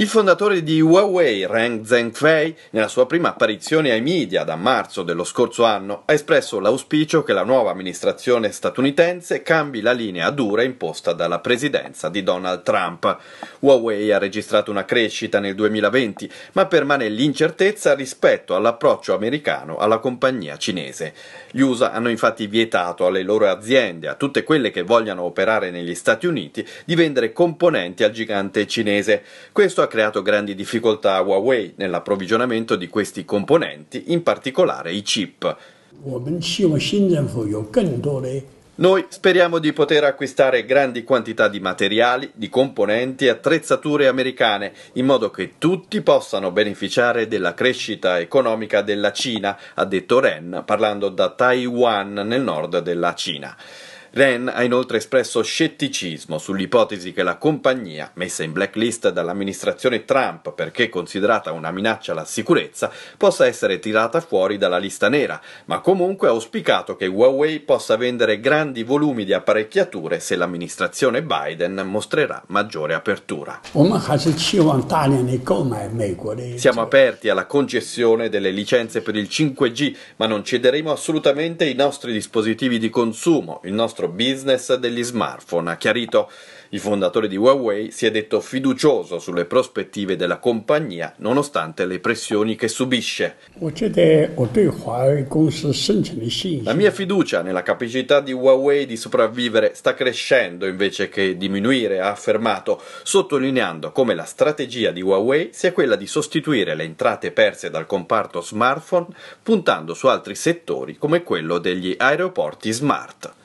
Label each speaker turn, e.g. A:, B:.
A: Il fondatore di Huawei, Reng Zhengfei, nella sua prima apparizione ai media da marzo dello scorso anno, ha espresso l'auspicio che la nuova amministrazione statunitense cambi la linea dura imposta dalla presidenza di Donald Trump. Huawei ha registrato una crescita nel 2020, ma permane l'incertezza rispetto all'approccio americano alla compagnia cinese. Gli USA hanno infatti vietato alle loro aziende, a tutte quelle che vogliano operare negli Stati Uniti, di vendere componenti al gigante cinese. Questo ha creato grandi difficoltà a Huawei nell'approvvigionamento di questi componenti, in particolare i chip. Noi speriamo di poter acquistare grandi quantità di materiali, di componenti e attrezzature americane, in modo che tutti possano beneficiare della crescita economica della Cina, ha detto Ren, parlando da Taiwan nel nord della Cina. Ren ha inoltre espresso scetticismo sull'ipotesi che la compagnia, messa in blacklist dall'amministrazione Trump perché considerata una minaccia alla sicurezza, possa essere tirata fuori dalla lista nera, ma comunque ha auspicato che Huawei possa vendere grandi volumi di apparecchiature se l'amministrazione Biden mostrerà maggiore apertura. Siamo aperti alla concessione delle licenze per il 5G, ma non cederemo assolutamente i nostri dispositivi di consumo, il nostro nostro business degli smartphone. Ha chiarito il fondatore di Huawei, si è detto fiducioso sulle prospettive della compagnia nonostante le pressioni che subisce. La mia fiducia nella capacità di Huawei di sopravvivere sta crescendo invece che diminuire, ha affermato, sottolineando come la strategia di Huawei sia quella di sostituire le entrate perse dal comparto smartphone puntando su altri settori come quello degli aeroporti smart.